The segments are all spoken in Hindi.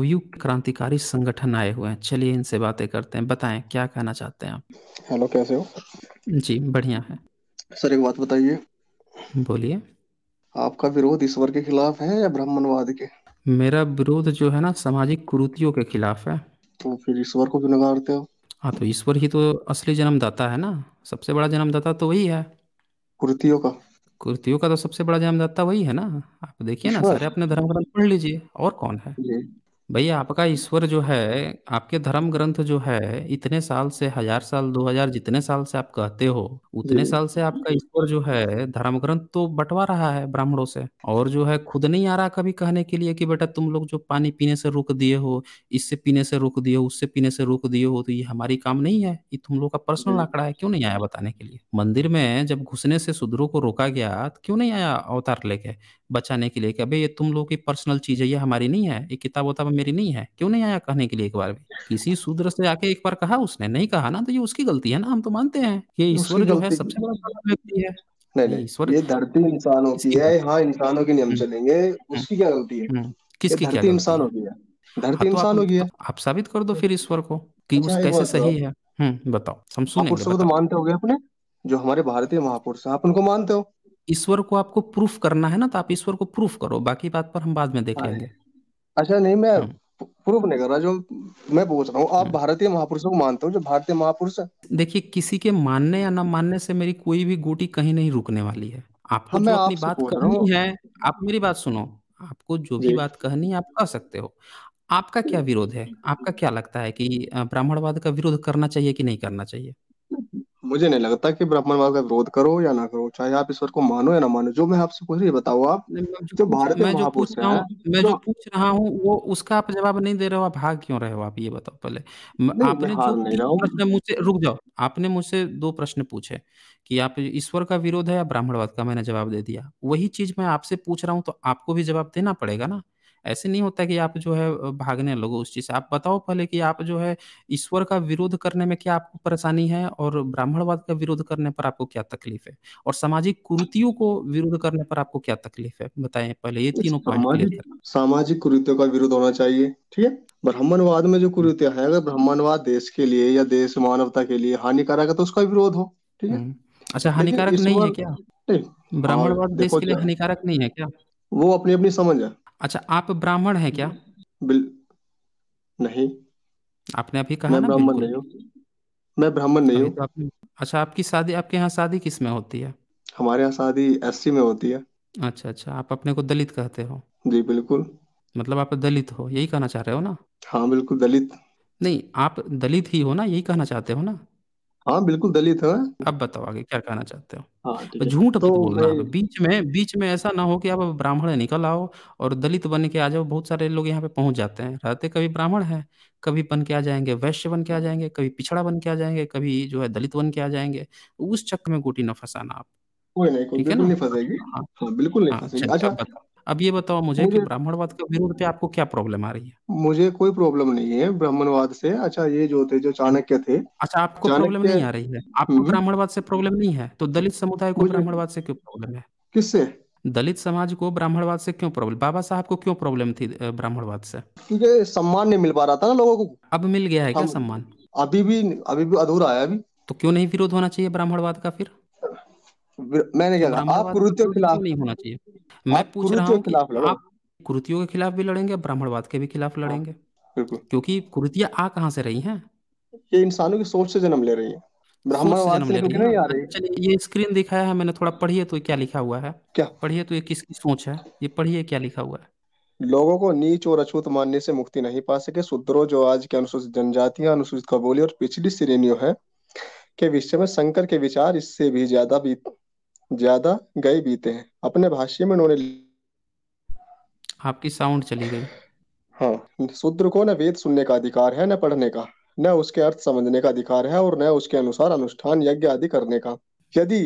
नवयुग क्रांतिकारी संगठन आए हुए हैं चलिए इनसे बातें करते हैं बताएं क्या कहना चाहते हैं आप हेलो कैसे हो जी बढ़िया है सर एक बात बताइए बोलिए आपका विरोध ईश्वर के खिलाफ है या ब्राह्मणवाद के मेरा विरोध जो है ना सामाजिक कुरीतियों के खिलाफ है तो फिर ईश्वर को क्यों नकारते हो हाँ तो ईश्वर ही तो असली जन्मदाता है ना सबसे बड़ा जन्मदाता तो वही है कुर्तियों का कुर्तियों का तो सबसे बड़ा जन्मदाता वही है ना आप देखिए ना सारे अपने धर्म ग्रंथ पढ़ लीजिए और कौन है भैया आपका ईश्वर जो है आपके धर्म ग्रंथ जो है इतने साल से हजार साल दो हजार जितने साल से आप कहते हो उतने साल से आपका ईश्वर जो है धर्म ग्रंथ तो बंटवा रहा है ब्राह्मणों से और जो है खुद नहीं आ रहा कभी कहने के लिए कि बेटा तुम लोग जो पानी पीने से रोक दिए हो इससे पीने से रोक दिए हो उससे पीने से रोक दिए हो तो ये हमारी काम नहीं है ये तुम लोग का पर्सनल आंकड़ा है क्यों नहीं आया बताने के लिए मंदिर में जब घुसने से शूद्रों को रोका गया तो क्यों नहीं आया अवतार लेके बचाने के लिए कि अबे ये तुम लोग की पर्सनल चीज़ है, ये हमारी नहीं है, ये किताब-उताब मेरी नहीं है, क्यों नहीं आया कहने के लिए एक बार भी? किसी शूद्र से आके एक बार कहा उसने, नहीं कहा ना तो ये उसकी गलती है ना, हम तो मानते हैं, कि ईश्वर जो है सबसे बड़ा व्यक्ति है। नहीं, नहीं, ईश्वर ये धरती इंसानों की है, हाँ, इंसानों के नियम हम्म, चलेंगे, हम्म, उसकी क्या गलती है? हम्म, किसकी क्या धरती गलती है? इंसानों की है, हाँ, तो आप इंसानों की आप साबित कर दो फिर ईश्वर को कि अच्छा, उस कैसे सही है। हम्म बताओ, हम सुनेंगे, महापुरुषों को तो मानते हो गए अपने, जो हमारे भारतीय महापुरुष हैं, आप उनको मानते हो? ईश्वर को आपको प्रूफ करना है ना तो आप ईश्वर को प्रूफ करो बाकी बात पर हम बाद में देख हाँ लेंगे अच्छा नहीं मैं हाँ। प्रूफ नहीं कर रहा जो मैं पूछ रहा हूँ आप हाँ। भारतीय महापुरुषों को मानते हो जो भारतीय महापुरुष देखिए किसी के मानने या ना मानने से मेरी कोई भी गोटी कहीं नहीं रुकने वाली है आपको हाँ मैं जो अपनी आपसे बात पूछ रहा हूँ करनी है आप मेरी बात सुनो आपको जो भी बात कहनी है आप कह सकते हो आपका क्या हम्म। विरोध है आपका क्या लगता है कि ब्राह्मणवाद का विरोध करना चाहिए कि नहीं करना चाहिए मुझे नहीं लगता कि ब्राह्मणवाद का विरोध करो या ना करो चाहे आप ईश्वर को मानो या ना मानो जो मैं आपसे पूछ रही बताओ आप जो भारत में जो पूछ रहा हूँ मैं जो पूछ रहा हूँ वो उसका आप जवाब नहीं दे रहे हो आप भाग क्यों रहे हो आप ये बताओ पहले आपने जो प्रश्न मुझसे रुक जाओ आपने मुझसे दो प्रश्न पूछे कि आप ईश्वर का विरोध है या ब्राह्मणवाद का मैंने जवाब दे दिया वही चीज मैं आपसे पूछ रहा हूँ तो आपको भी जवाब देना पड़ेगा ना ऐसे नहीं होता कि आप जो है भागने लगो उस चीज़ से। आप बताओ पहले कि आप जो है ईश्वर का विरोध करने में क्या आपको परेशानी है और ब्राह्मणवाद का विरोध करने पर आपको क्या तकलीफ है? और सामाजिक कुरीतियों को विरोध करने पर आपको क्या तकलीफ है? बताए पहले ये तीनों पॉइंट सामाजिक कुरीतियों का विरोध होना चाहिए, ठीक है? ब्राह्मणवाद में जो कुरीतियां है अगर ब्राह्मणवाद देश के लिए या देश मानवता के लिए हानिकारक है तो उसका विरोध हो, ठीक है? अच्छा हानिकारक नहीं है क्या? ब्राह्मणवाद देश के लिए हानिकारक नहीं है क्या? वो अपनी-अपनी समझ है। अच्छा आप ब्राह्मण हैं क्या बिल नहीं आपने अभी कहा मैं ना ब्राह्मण बिल्कुल नहीं हूँ मैं ब्राह्मण नहीं अभी हूँ तो आपने अच्छा आपकी शादी आपके यहाँ शादी किस में होती है हमारे यहाँ शादी एस में होती है अच्छा अच्छा आप अपने को दलित कहते हो जी बिल्कुल मतलब आप दलित हो यही कहना चाह रहे हो ना हाँ बिल्कुल दलित नहीं आप दलित ही हो ना यही कहना चाहते हो ना हाँ, बिल्कुल दलित है। अब बताओ आगे क्या कहना चाहते हाँ, ठीक हो? है। झूठ तो मत बोलना मैं बीच में बीच में ऐसा ना हो कि आप ब्राह्मण निकल आओ और दलित बन के आ जाओ, बहुत सारे लोग यहाँ पे पहुँच जाते हैं। रहते कभी ब्राह्मण है कभी बन के आ जाएंगे वैश्य बन के आ जाएंगे कभी पिछड़ा बन के आ जाएंगे कभी जो है दलित बन के आ जाएंगे उस चक्कर में गोटी न फंसाना आप। कोई नहीं, कोई ठीक है बिल्कुल ना? नहीं फंसेगी हाँ, हाँ, बिल्कुल नहीं हाँ, चलिए अच्छा अब बताओ। अब ये बताओ मुझे कि ब्राह्मणवाद के विरोध पे आपको क्या प्रॉब्लम आ रही है? मुझे कोई प्रॉब्लम नहीं है ब्राह्मणवाद से। अच्छा ये जो थे जो चाणक्य थे, अच्छा आपको प्रॉब्लम चाणक्य नहीं आ रही है? आपको हम्म। ब्राह्मणवाद से प्रॉब्लम नहीं है, तो दलित समुदाय को मुझे ब्राह्मणवाद से क्यों प्रॉब्लम है? किससे? दलित समाज को ब्राह्मणवाद से क्यों प्रॉब्लम बाबा साहब को क्यों प्रॉब्लम थी ब्राह्मणवाद से? क्योंकि सम्मान नहीं मिल पा रहा था ना लोगों को। अब मिल गया है क्या सम्मान? अभी भी अभी भी अधूरा है अभी। तो क्यों नहीं विरोध होना चाहिए ब्राह्मणवाद का फिर? मैंने क्या था आप कुरुतियों के खिलाफ नहीं होना चाहिए मैं पूछ रहा हूँ आप कुरुतियों के खिलाफ भी लड़ेंगे ब्राह्मणवाद के भी खिलाफ हाँ, लड़ेंगे क्योंकि कुरुतियां आ कहाँ से रही हैं ये इंसानों की सोच से जन्म ले रही है ब्राह्मणवाद से निकल नहीं आ रही चलिए ये स्क्रीन दिखाया है मैंने थोड़ा पढ़िए तो क्या लिखा हुआ है क्या पढ़िए तो ये किसकी सोच है ये पढ़िए क्या लिखा हुआ है लोगों को नीच और अछूत मानने से मुक्ति नहीं पा सके शूद्रों जो आज के अनुसूचित जनजाति अनुसूचित कबोली और पिछली श्रेणियों है के विषय में शंकर के विचार इससे भी ज्यादा ज्यादा गए बीते हैं अपने भाष्य में उन्होंने आपकी साउंड चली गई हाँ शूद्र को न वेद सुनने का अधिकार है न पढ़ने का न उसके अर्थ समझने का अधिकार है और न उसके अनुसार अनुष्ठान यज्ञ आदि करने का यदि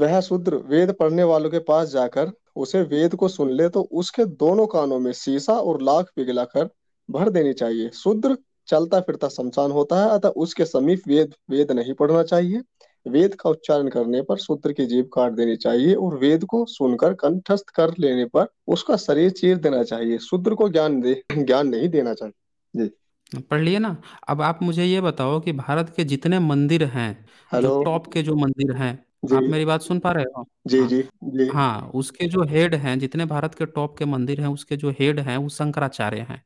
वह शूद्र वेद पढ़ने वालों के पास जाकर उसे वेद को सुन ले तो उसके दोनों कानों में सीसा और लाख पिघला कर भर देनी चाहिए शूद्र चलता फिरता शमशान होता है अतः उसके समीप वेद वेद नहीं पढ़ना चाहिए वेद का उच्चारण करने पर सूत्र की जीभ काट देनी चाहिए और वेद को सुनकर कंठस्थ कर लेने पर उसका शरीर चीर देना चाहिए सूत्र को ज्ञान दे ज्ञान नहीं देना चाहिए जी पढ़ लिए ना अब आप मुझे ये बताओ कि भारत के जितने मंदिर हैं जो टॉप के जो मंदिर हैं आप मेरी बात सुन पा रहे हो जी हाँ, जी जी हाँ उसके जो हेड हैं जितने भारत के टॉप के मंदिर हैं उसके जो हेड हैं वो शंकराचार्य हैं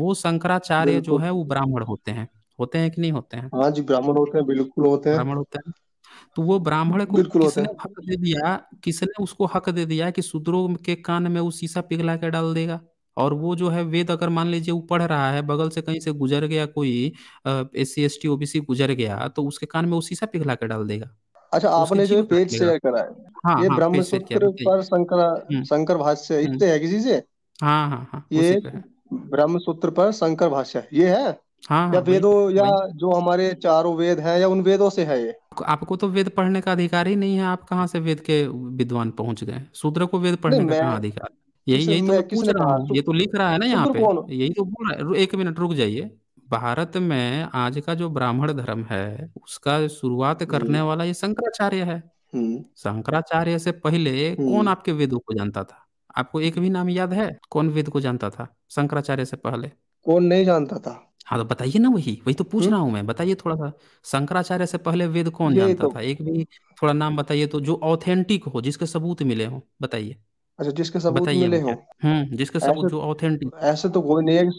वो शंकराचार्य जो है वो ब्राह्मण होते हैं होते हैं कि नहीं होते हैं हाँ जी ब्राह्मण होते हैं बिल्कुल होते हैं ब्राह्मण होते हैं तो वो ब्राह्मण को किसने हक दे दिया किसने उसको हक दे दिया कि शूद्रों के कान में वो शीशा पिघला के डाल देगा और वो जो है वेद अगर मान लीजिए वो पढ़ रहा है बगल से कहीं से गुजर गया कोई S C S T OBC गुजर गया तो उसके कान में वो शीशा पिघला के डाल देगा अच्छा तो आपने जो ये पेज शेयर करा हाँ है ये हाँ पेश शेयर पर शंकर हम्म। शंकर भाष्य इतने हम्म। है किसी से हाँ हाँ हाँ ये ब्रह्म सूत्र पर शंकर भाष्य ये है हाँ, हाँ या हाँ वेदों तो, या तो। जो हमारे चारों वेद हैं या उन वेदों से है ये आपको तो वेद पढ़ने का अधिकार ही नहीं है आप कहाँ से वेद के विद्वान पहुंच गए शूद्र को वेद पढ़ने का मैं कहाँ अधिकार यही यही तो पूछ रहा कहा हूँ ये तो लिख रहा है ना यहाँ पे यही तो बोल रहा है एक मिनट रुक जाइए भारत में आज का जो ब्राह्मण धर्म है उसका शुरुआत हम्म। करने वाला ये शंकराचार्य है हम्म। शंकराचार्य से पहले हम्म। कौन आपके वेदों को जानता था आपको एक भी नाम याद है कौन वेद को जानता था शंकराचार्य से पहले कौन नहीं जानता था हाँ तो बताइए ना वही वही तो पूछ रहा हूँ मैं बताइए थोड़ा सा शंकराचार्य से पहले वेद कौन यही जानता तो था एक भी थोड़ा नाम बताइए तो जो ऑथेंटिक हो जिसके सबूत मिले हो बताइए अच्छा जिसके सबूत बताइए मिले हो हम्म जिसके सबूत जो ऑथेंटिक ऐसे तो कोई नहीं है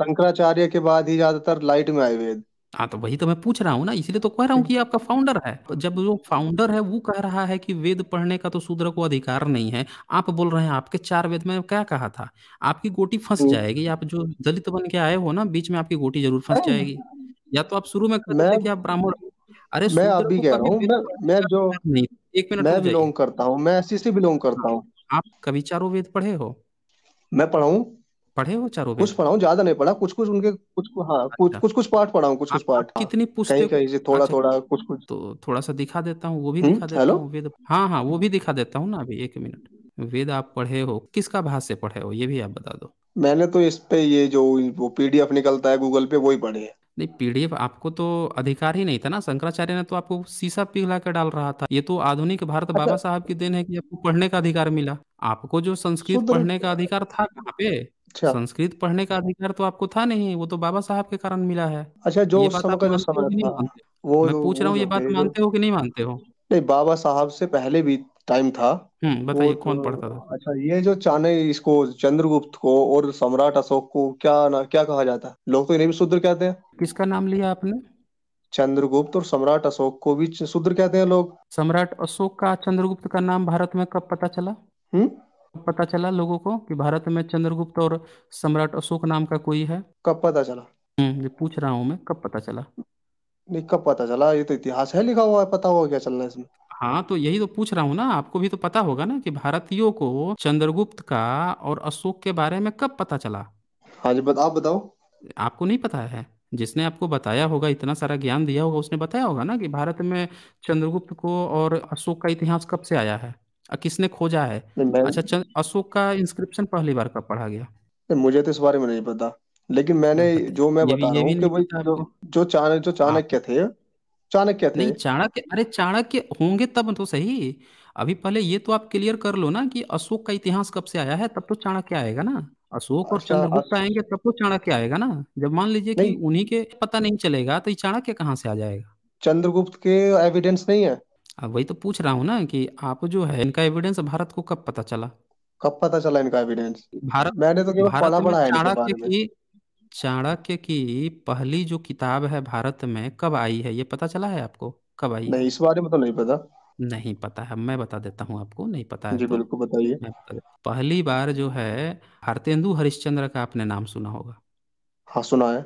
शंकराचार्य के बाद ही ज्यादातर लाइट में आए वेद हाँ, तो वही तो मैं पूछ रहा हूँ ना इसीलिए तो कह रहा हूँ हम्म। कि आपका फाउंडर है तो जब जो फाउंडर है वो कह रहा है कि वेद पढ़ने का तो शूद्र को अधिकार नहीं है आप बोल रहे हैं आपके चार वेद में क्या कहा था आपकी गोटी फंस हम्म। जाएगी आप जो दलित बन के आए हो ना बीच में आपकी गोटी जरूर फंस जाएगी या तो आप शुरू में कर मैं कि आप ब्राह्मण अरे मैं अभी कह रहा कभी हूँ मैं मैं जो नहीं एक मिनट मैं बिलोंग करता हूँ मैं ऐसी से बिलोंग हाँ, करता हूँ आप कभी चारों वेद पढ़े हो मैं पढ़ाऊ पढ़े हो चारों कुछ वेद पढ़ा हूँ ज्यादा नहीं पढ़ा कुछ कुछ उनके कुछ हाँ कुछ अच्छा। कुछ कुछ पार्ट पढ़ा हूँ कुछ कुछ आप पार्ट हाँ कितनी कहीं पुस्तक कहीं से थोड़ा अच्छा थोड़ा तो कुछ कुछ तो थोड़ा सा दिखा देता हूँ वो भी हम्म, दिखा देता हूँ वेद हाँ हाँ वो भी दिखा देता हूँ ना अभी एक मिनट वेद आप पढ़े हो किसका भाष्य पढ़े हो ये भी आप बता दो मैंने तो इस पे ये जो वो पीडीएफ निकलता है गूगल पे वो पढ़े हैं नहीं पीडीएफ आपको तो अधिकार ही नहीं था ना शंकराचार्य ने तो आपको शीशा पिघला कर डाल रहा था ये तो आधुनिक भारत अच्छा। बाबा साहब की देन है कि आपको पढ़ने का अधिकार मिला आपको जो संस्कृत पढ़ने का अधिकार था कहाँ पे अच्छा। संस्कृत पढ़ने का अधिकार तो आपको था नहीं, वो तो बाबा साहब के कारण मिला है। अच्छा जो ये बात आप मानते हो कि नहीं मानते? वो मैं पूछ रहा हूँ ये बात मानते हो कि नहीं मानते हो? नहीं, बाबा साहब से पहले भी टाइम था। हम्म, वो बताइए कौन तो पढ़ता था? अच्छा ये जो चाने इसको चंद्रगुप्त को और सम्राट अशोक को क्या ना क्या कहा जाता है? लोग तो इन्हें भी शूद्र कहते हैं। किसका नाम लिया आपने? चंद्रगुप्त और सम्राट अशोक को भी शूद्र कहते हैं लोग। सम्राट अशोक का चंद्रगुप्त का नाम भारत में कब पता चला? हुँ? हम्म? पता चला लोगों को कि भारत में चंद्रगुप्त और सम्राट अशोक नाम का कोई है कब पता चला हम्म ये पूछ रहा हूँ मैं कब पता चला नहीं कब पता चला ये तो इतिहास है लिखा हुआ है पता हुआ क्या चलना है इसमें हाँ तो यही तो पूछ रहा हूँ ना आपको भी तो पता होगा ना कि भारतीयों को चंद्रगुप्त का और अशोक के बारे में कब पता चला हाँ जी बता, आप बताओ आपको नहीं पता है जिसने आपको बताया होगा इतना सारा ज्ञान दिया होगा उसने बताया होगा ना कि भारत में चंद्रगुप्त को और अशोक का इतिहास कब से आया है किसने खोजा है अच्छा चंद अशोक का इंस्क्रिप्शन पहली बार कब पढ़ा गया मुझे तो इस बारे में नहीं पता लेकिन मैंने जो मैं बता रहा हूँ कि जो जो चाणक्य जो हाँ। चाणक्य थे चाणक्य थे नहीं चाणक्य अरे चाणक्य होंगे तब तो सही अभी पहले ये तो आप क्लियर कर लो ना कि अशोक का इतिहास कब से आया है तब तो चाणक्य आएगा ना अशोक और अच्छा, चंद्रगुप्त आएंगे तब तो चाणक्य आएगा ना जब मान लीजिए कि उन्हीं के पता नहीं चलेगा तो ये चाणक्य कहाँ से आ जाएगा चंद्रगुप्त के एविडेंस नहीं है अब वही तो पूछ रहा हूँ ना कि आप जो है इनका एविडेंस भारत को कब पता चला कब पता चला इनका एविडेंस भारत मैंने तो केवल भारत पढ़ा में है इनके चाणक्य बारे में की चाणक्य की पहली जो किताब है भारत में कब आई है ये पता चला है आपको कब आई नहीं इस बारे में तो नहीं पता नहीं पता है मैं बता देता हूँ आपको नहीं पता है जी तो। बिल्कुल बताइए मैं बता देता हूँ। पहली बार जो है भारतेंदु हरिश्चंद्र का आपने नाम सुना होगा हाँ सुना है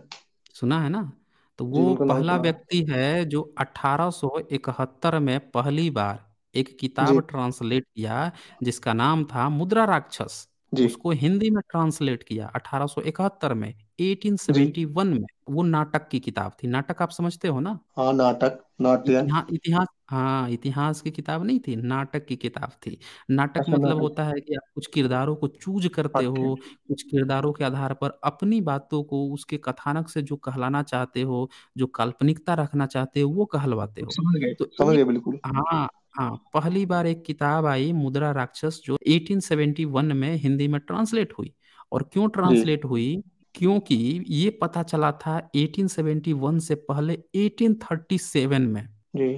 सुना है ना तो वो जिनको पहला व्यक्ति है जो 1871 में पहली बार एक जी। किताब ट्रांसलेट किया जिसका नाम था मुद्रा राक्षस। जी। उसको हिंदी में ट्रांसलेट किया 1871 में। 1871 में वो नाटक की किताब थी नाटक आप समझते हो ना हाँ नाटक नाट्य इतिहास इतिहास हाँ इतिहास की किताब नहीं थी नाटक की किताब थी नाटक अच्छा मतलब नाटक होता है कि आप कुछ किरदारों को चूज करते हो कुछ किरदारों के आधार पर अपनी बातों को उसके कथानक से जो कहलाना चाहते हो जो काल्पनिकता रखना चाहते हो वो कहलवाते हो समझ गए तो समझ गए बिल्कुल हाँ हाँ पहली बार एक किताब आई मुद्रा राक्षस जो 1871 में हिंदी में ट्रांसलेट हुई और क्यों ट्रांसलेट हुई क्योंकि ये पता चला था 1871 से पहले 1837 में जी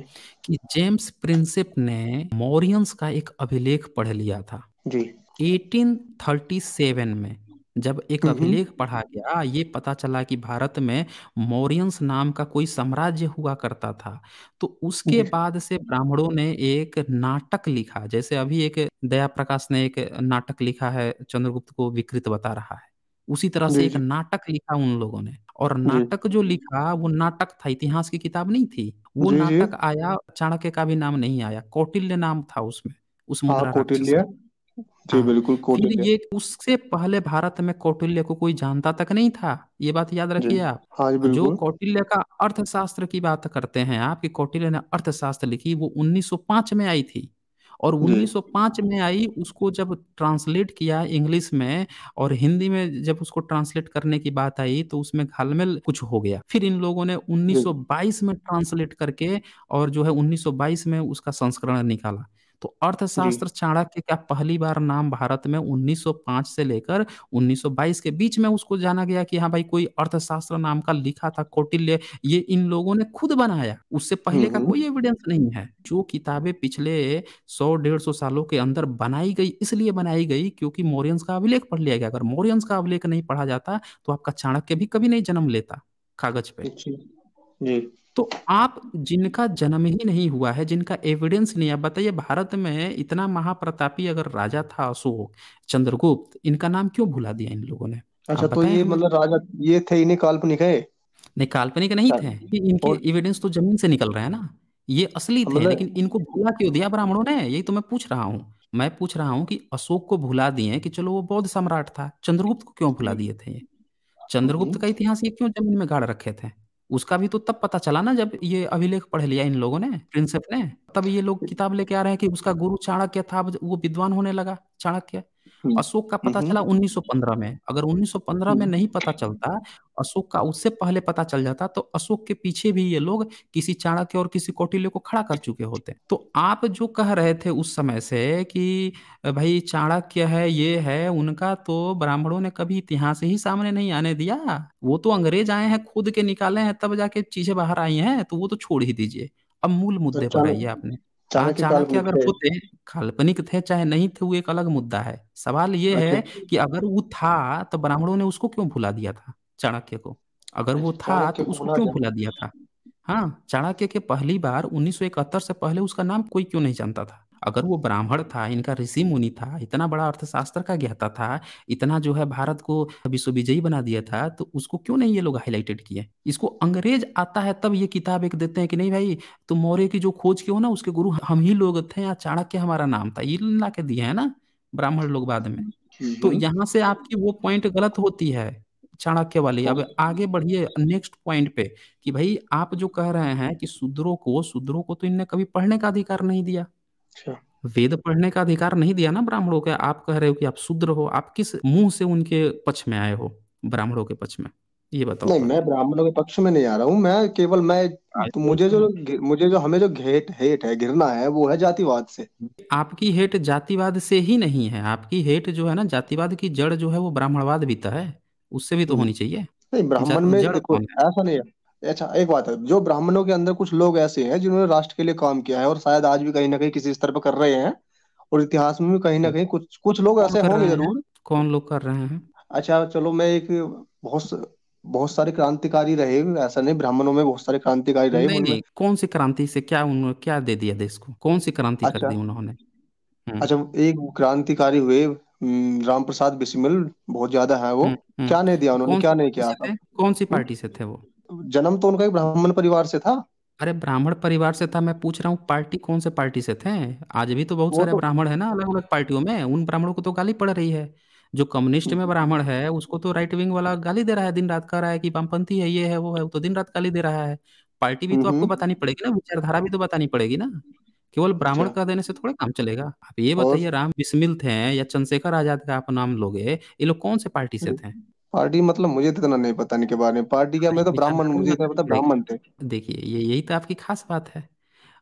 कि जेम्स प्रिंसिप ने मोरियंस का एक अभिलेख पढ़ लिया था जी 1837 में जब एक अभिलेख पढ़ा गया ये पता चला कि भारत में मौर्यंस नाम का कोई साम्राज्य हुआ करता था तो उसके बाद से ब्राह्मणों ने एक नाटक लिखा जैसे अभी एक दया प्रकाश ने एक नाटक लिखा है चंद्रगुप्त को विकृत बता रहा है उसी तरह से एक नाटक लिखा उन लोगों ने और नाटक जो लिखा वो नाटक था, इतिहास की किताब नहीं थी। वो जी, जी। नाटक आया चाणक्य का भी नाम नहीं आया, कौटिल्य नाम था उसमें, उस हाँ, मुद्रा राक्षस कौटिल्य। जी, हाँ, बिल्कुल फिर कौटिल्य। ये उससे पहले भारत में कौटिल्य को कोई जानता तक नहीं था, ये बात याद जी। रखिए आप। हाँ जी, जो बिल्कुल। कौटिल्य का अर्थशास्त्र की बात करते हैं आप कौटिल्य ने अर्थशास्त्र लिखी, वो 1905 में आई थी। और 1905 में आई उसको जब ट्रांसलेट किया इंग्लिश में और हिंदी में जब उसको ट्रांसलेट करने की बात आई तो उसमें घालमेल कुछ हो गया फिर इन लोगों ने 1922 में ट्रांसलेट करके और जो है 1922 में उसका संस्करण निकाला तो अर्थशास्त्र चाणक्य का पहली बार नाम भारत में 1905 से लेकर 1922 के बीच में उसको जाना गया कि हाँ भाई कोई अर्थशास्त्र नाम का लिखा था कौटिल्य ये इन लोगों ने खुद बनाया उससे पहले का कोई एविडेंस नहीं है जो किताबें पिछले सौ डेढ़ सौ सालों के अंदर बनाई गई इसलिए बनाई गई क्योंकि मौर्यंस का अभिलेख पढ़ लिया गया अगर मौर्यंस का अभिलेख नहीं पढ़ा जाता तो आपका चाणक्य भी कभी नहीं जन्म लेता कागज पे जी तो आप जिनका जन्म ही नहीं हुआ है, जिनका एविडेंस नहीं है, आप बताइए भारत में इतना महाप्रतापी अगर राजा था अशोक, चंद्रगुप्त, इनका नाम क्यों भुला दिया इन लोगों ने? अच्छा तो ये मतलब राजा ये थे इन्हें काल्पनिक है नहीं काल्पनिक नहीं थे अच्छा, ये इनके और एविडेंस तो जमीन से निकल रहे हैं ना ये असली थे मतलब लेकिन इनको भुला क्यों दिया ब्राह्मणों ने यही तो मैं पूछ रहा हूँ मैं पूछ रहा हूँ कि अशोक को भुला दिए कि चलो वो बौद्ध सम्राट था चंद्रगुप्त को क्यों भुला हम्म। दिए थे ये चंद्रगुप्त हम्म। का इतिहास ये क्यों जमीन में गाड़ रखे थे उसका भी तो तब पता चला ना जब ये अभिलेख पढ़ लिया इन लोगों ने प्रिंसेप ने तब ये लोग किताब लेके आ रहे हैं कि उसका गुरु चाणक्य था वो विद्वान होने लगा चाणक्य अशोक का पता चला 1915 में अगर 1915 में नहीं पता चलता अशोक का उससे पहले पता चल जाता तो अशोक के पीछे भी ये लोग किसी चाणक्य और किसी कौटिल्य को खड़ा कर चुके होते तो आप जो कह रहे थे उस समय से कि भाई चाणक्य है ये है उनका तो ब्राह्मणों ने कभी इतिहास ही सामने नहीं आने दिया वो तो अंग्रेज आए हैं खुद के निकाले हैं तब जाके चीजें बाहर आई हैं तो वो तो छोड़ ही दीजिए अब मूल तो मुद्दे पर आइए आपने चाहे चाणक्य चाणक्य अगर होते काल्पनिक थे चाहे नहीं थे वो एक अलग मुद्दा है सवाल ये अच्छा है कि अगर वो था तो ब्राह्मणों ने उसको क्यों भुला दिया था चाणक्य को अगर वो था तो उसको क्यों भुला दिया था हाँ चाणक्य के पहली बार उन्नीस से पहले उसका नाम कोई क्यों नहीं जानता था अगर वो ब्राह्मण था, इनका ऋषि मुनि था, इतना बड़ा अर्थशास्त्र का ज्ञाता था, इतना जो है भारत को विश्वविजयी बना दिया था, तो उसको क्यों नहीं ये लोग हाईलाइटेड किए? इसको अंग्रेज आता है तब ये किताब एक देते हैं कि नहीं भाई, तुम मौर्य की जो खोज के हो ना उसके गुरु हम ही लोग थे या चाणक्य हमारा नाम था। ये ला के दिए है ना, ब्राह्मण लोग बाद में। तो यहाँ से आपकी वो पॉइंट गलत होती है, चाणक्य वाली। अब हाँ। आगे बढ़िए नेक्स्ट पॉइंट पे कि भाई आप जो कह रहे हैं कि शूद्रों को शूद्रों को तो इनने कभी पढ़ने का अधिकार नहीं दिया। अच्छा। वेद पढ़ने का अधिकार नहीं दिया ना ब्राह्मणों के आप कह रहे हो कि आप शूद्र हो आप किस मुंह से उनके पक्ष में आए हो ब्राह्मणों के पक्ष में ये बताओ नहीं मैं ब्राह्मणों के पक्ष में नहीं आ रहा हूँ मैं केवल मैं हाँ, तो मुझे जो तो- मुझे जो हमें जो घेट हेट है घिरना है वो है जातिवाद से आपकी हेट जातिवाद से ही नहीं है आपकी हेट जो है ना जातिवाद की जड़ जो है वो ब्राह्मणवाद भी तो है उससे भी तो हम्म। होनी चाहिए नहीं ब्राह्मण में जड़ देखो ऐसा नहीं है अच्छा एक बात है जो ब्राह्मणों के अंदर कुछ लोग ऐसे हैं जिन्होंने राष्ट्र के लिए काम किया है और शायद आज भी कहीं ना कहीं किसी स्तर पर कर रहे हैं और इतिहास में भी कहीं ना कहीं कुछ कुछ लोग ऐसे कर होंगे रहे हैं जरूर कौन लोग कर रहे हैं अच्छा चलो मैं एक बहुत बहुत सारे क्रांतिकारी रहे ऐसा नहीं ब्राह्मणों में बहुत सारे क्रांतिकारी रहे नहीं उनमें नहीं कौन सी क्रांति से क्या उन्होंने क्या दे दिया देश को कौन सी क्रांति कर अच्छा दी उन्होंने हम्म। अच्छा एक क्रांतिकारी हुए राम प्रसाद बिस्मिल बहुत ज्यादा है वो हम्म, हम्म। क्या नहीं दिया उन्होंने कौन क्या नहीं पार्टी किया से थे कौन सी पार्टी से थे वो जन्म तो उनका एक ब्राह्मण परिवार से था अरे ब्राह्मण परिवार से था मैं पूछ रहा हूँ पार्टी कौन से पार्टी से थे आज भी तो बहुत वो सारे तो ब्राह्मण है ना अलग अलग पार्टियों में उन ब्राह्मणों को तो गाली पड़ रही है जो कम्युनिस्ट में ब्राह्मण है उसको तो राइट विंग वाला गाली दे रहा है दिन रात कह रहा है कि वामपंथी है ये है वो है वो तो दिन रात गाली दे रहा है पार्टी भी तो आपको बतानी पड़ेगी ना विचारधारा भी तो बतानी पड़ेगी ना केवल अच्छा। ब्राह्मण का देने से थोड़ा काम चलेगा आप ये बताइए राम बिस्मिल थे या चंद्रशेखर आजाद का आप नाम लोगे ये लोग कौन से पार्टी से हम्म। थे पार्टी मतलब मुझे तो इतना नहीं पता इनके बारे में पार्टी क्या मैं तो मेरा ब्राह्मण मुझे इतना पता ब्राह्मण थे देखिए ये यही तो आपकी खास बात है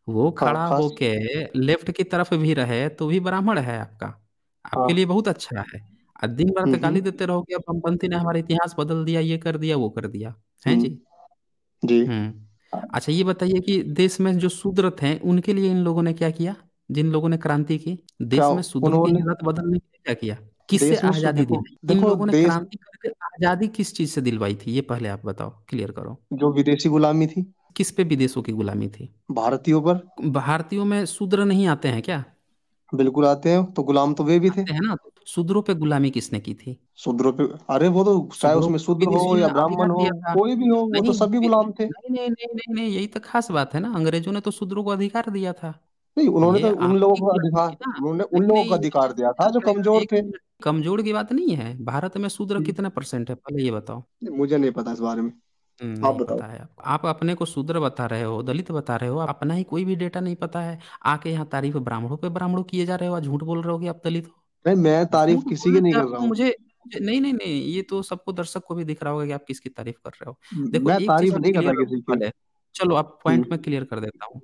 वो हाँ खड़ा खास होके लेफ्ट की तरफ भी रहे तो भी ब्राह्मण है आपका हाँ आपके लिए बहुत अच्छा है और दिन भर हम्म गाली हम्म। देते रहोगे अब हमपंथी ने हमारा इतिहास बदल दिया ये कर दिया वो कर दिया है हम्म। जी हम्म, जी हम्म अच्छा ये बताइए कि देश में जो शूद्र थे उनके लिए इन लोगों ने क्या किया जिन लोगों ने क्रांति की क्या देश में शूद्रों की उन्होंने हालत बदलने के लिए क्या किया किससे आजादी दिलाई देखो लोगों ने क्रांति करके आजादी किस चीज से दिलवाई थी ये पहले आप बताओ क्लियर करो जो विदेशी गुलामी थी किस पे विदेशों की गुलामी थी भारतीयों पर भारतीयों में शूद्र नहीं आते हैं क्या बिल्कुल आते हैं तो गुलाम तो वे भी थे है ना तो शूद्रों पे गुलामी किसने की थी शूद्रों पे अरे वो तो चाहे उसमें शूद्र हो या ब्राह्मण हो कोई भी हो वो तो सभी गुलाम थे नहीं नहीं नहीं नहीं यही तो खास बात है ना अंग्रेजों ने तो शूद्रों को अधिकार दिया था नहीं उन्होंने तो उन लोगों को अधिकार उन्होंने उन लोगों को अधिकार दिया था जो कमजोर थे कमजोर की बात नहीं है भारत में शूद्र हम्म। कितना परसेंट है पहले ये बताओ मुझे नहीं पता इस बारे में हम्म, आप नहीं बताओ पता है आप अपने को शूद्र बता रहे हो दलित बता रहे हो आप अपना ही कोई भी डेटा नहीं पता है आके यहाँ तारीफ ब्राह्मणों पे ब्राह्मणों किए जा रहे हो और झूठ बोल रहे हो कि आप दलित हो नहीं मैं तारीफ झूठ किसी की नहीं कर रहा हूँ मुझे नहीं नहीं नहीं ये तो सबको दर्शक को भी दिख रहा होगा कि आप किसकी तारीफ कर रहे हो हम्म, देखो मैं एक चीज तारीफ हम नहीं कर क्लियर रहा किसी की चलो आप पॉइंट में क्लियर कर देता हूँ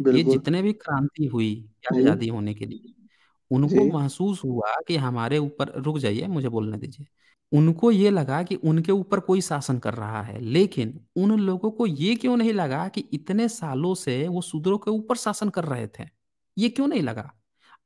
ये बिल्कुल। जितने भी क्रांति हुई जी। आज़ादी होने के लिए, उनको जी। महसूस हुआ कि हमारे ऊपर रुक जाइए, मुझे बोलने दीजिए। उनको ये लगा कि उनके ऊपर कोई शासन कर रहा है, लेकिन उन लोगों को ये क्यों नहीं लगा कि इतने सालों से वो शूद्रों के ऊपर शासन कर रहे थे? ये क्यों नहीं लगा?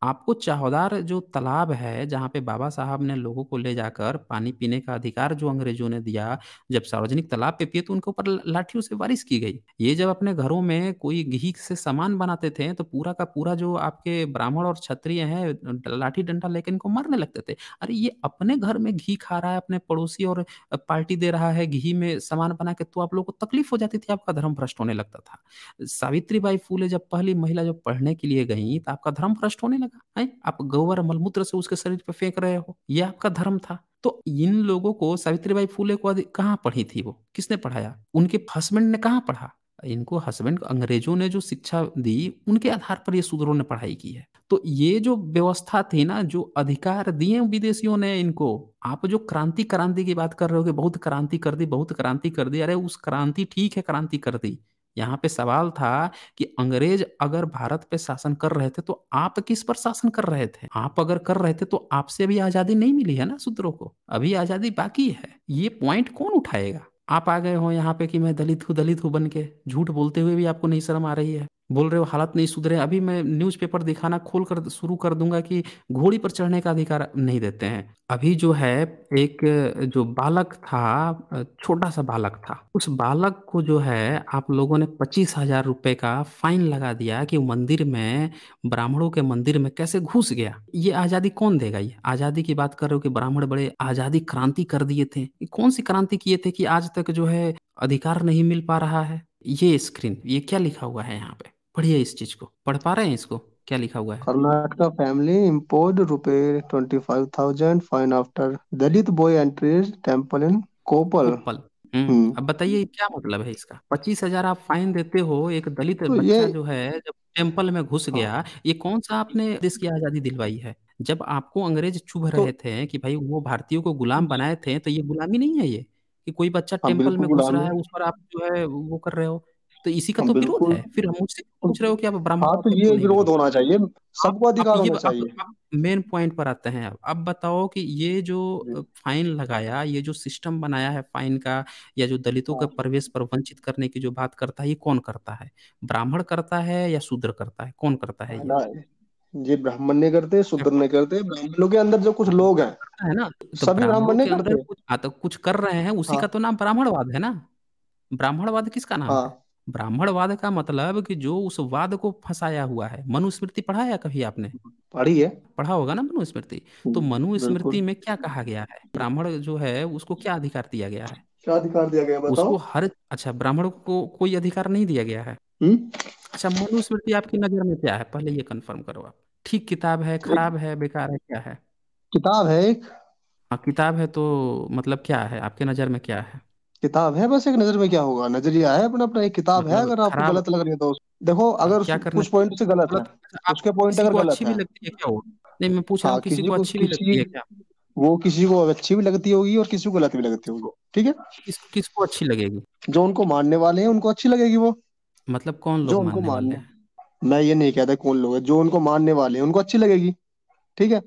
आपको चाहदार जो तालाब है, जहाँ पे बाबा साहब ने लोगों को ले जाकर पानी पीने का अधिकार जो अंग्रेजों ने दिया, जब सार्वजनिक तालाब पे पिए तो उनके ऊपर लाठियों से बारिश की गई। ये जब अपने घरों में कोई घी से सामान बनाते थे, तो पूरा का पूरा जो आपके ब्राह्मण और क्षत्रिय हैं लाठी डंडा लेकर इनको मरने लगते थे। अरे ये अपने घर में घी खा रहा है, अपने पड़ोसी और पार्टी दे रहा है घी में सामान बना के, तो आप लोग को तकलीफ हो जाती थी, आपका धर्म भ्रष्ट होने लगता था। सावित्री बाई फूले जब पहली महिला जब पढ़ने के लिए गई तो आपका धर्म भ्रष्ट होने लगता लगा है? आप गौवर मलमूत्र से उसके शरीर पर फेंक रहे हो यह आपका धर्म था तो इन लोगों को सावित्रीबाई फूले को कहाँ पढ़ी थी वो किसने पढ़ाया उनके हस्बैंड ने कहाँ पढ़ा इनको हस्बैंड अंग्रेजों ने जो शिक्षा दी उनके आधार पर ये सूत्रों ने पढ़ाई की है तो ये जो व्यवस्था थी ना जो अधिकार दिए विदेशियों ने इनको आप जो क्रांति क्रांति की बात कर रहे हो कि बहुत क्रांति कर दी बहुत क्रांति कर दी अरे उस क्रांति ठीक है क्रांति कर दी यहाँ पे सवाल था कि अंग्रेज अगर भारत पे शासन कर रहे थे तो आप किस पर शासन कर रहे थे आप अगर कर रहे थे तो आपसे अभी आजादी नहीं मिली है ना सूत्रों को अभी आजादी बाकी है ये पॉइंट कौन उठाएगा आप आ गए हो यहाँ पे कि मैं दलित हूँ दलित हूँ बन के झूठ बोलते हुए भी आपको नहीं शर्म आ रही है बोल रहे हो हालत नहीं सुधरे अभी मैं न्यूज़पेपर दिखाना खोल कर शुरू कर दूंगा कि घोड़ी पर चढ़ने का अधिकार नहीं देते हैं अभी जो है एक जो बालक था छोटा सा बालक था उस बालक को जो है आप लोगों ने पच्चीस हजार रुपये का फाइन लगा दिया कि मंदिर में ब्राह्मणों के मंदिर में कैसे घुस गया ये आजादी कौन देगा ये आजादी की बात कर रहे हो कि ब्राह्मण बड़े आजादी क्रांति कर दिए थे कौन सी क्रांति किए थे कि आज तक जो है अधिकार नहीं मिल पा रहा है ये स्क्रीन ये क्या लिखा हुआ है यहाँ पे पढ़िए इस चीज को पढ़ पा रहे हैं इसको क्या लिखा हुआ है Karnataka family import imposed twenty five thousand fine after Dalit boy entries temple in Koppal Koppal हम्म अब बताइए क्या मतलब है इसका पच्चीस हजार आप फाइन देते हो एक दलित तो ये बच्चा जो है जब टेम्पल में घुस हाँ गया ये कौन सा आपने देश की आजादी दिलवाई है जब आपको अंग्रेज चुभ तो रहे थे कि भाई वो भारतीयों को गुलाम बनाए थे तो ये गुलामी नहीं है ये कि कोई बच्चा हाँ टेम्पल बिल्कुल में घुस रहा है उस पर आप जो है वो कर रहे हो तो इसी का हाँ, तो विरोध है फिर हम मुझसे पूछ रहे हो कि आप ब्राह्मण हाँ, तो, तो ये विरोध होना चाहिए सबको अधिकार होना तो चाहिए मेन पॉइंट पर आते हैं अब बताओ कि ये जो फाइन लगाया ये जो सिस्टम बनाया है फाइन का या जो दलितों के हाँ। प्रवेश पर वंचित करने की जो बात करता है ये कौन करता है ब्राह्मण करता है या शूद्र करता है कौन करता है ये ये ब्राह्मण ने करते शूद्र ने करते ब्राह्मणों के अंदर जो कुछ लोग हैं है ना तो सभी ब्राह्मण ने करते कुछ, हाँ, तो कुछ कर रहे हैं उसी का तो नाम ब्राह्मणवाद है ना ब्राह्मणवाद किसका नाम है ब्राह्मणवाद का मतलब कि जो उस वाद को फंसाया हुआ है मनुस्मृति पढ़ा है कभी आपने पढ़ी है पढ़ा होगा ना मनुस्मृति हम्म, तो मनुस्मृति में क्या कहा गया है ब्राह्मण जो है उसको क्या अधिकार दिया गया है क्या अधिकार दिया गया बताओ उसको हर अच्छा ब्राह्मण को कोई अधिकार नहीं दिया गया है हम्म अच्छा मनुस्मृति आपकी नजर में क्या है पहले ये कंफर्म करो आप ठीक किताब है खराब है बेकार है क्या है किताब है एक हाँ किताब है तो मतलब क्या है आपके नजर में क्या है किताब है बस एक नजर में क्या होगा नजरिया है अपना अपना एक किताब है मतलब अगर आपको गलत लग रही है तो देखो अगर कुछ पॉइंट से गलत है मतलब उसके पॉइंट अगर गलत है नहीं मैं पूछ रहा हाँ, हूँ किसी को अच्छी भी लगती है क्या वो किसी को अच्छी भी लगती होगी और किसी को गलत भी लगती होगी ठीक है किस किसको अच्छी लगेगी जो उनको मानने वाले हैं उनको अच्छी लगेगी वो मतलब कौन लोग जो उनको मानने मैं ये नहीं कहता कौन लोग है जो उनको मानने वाले हैं उनको अच्छी लगेगी ठीक है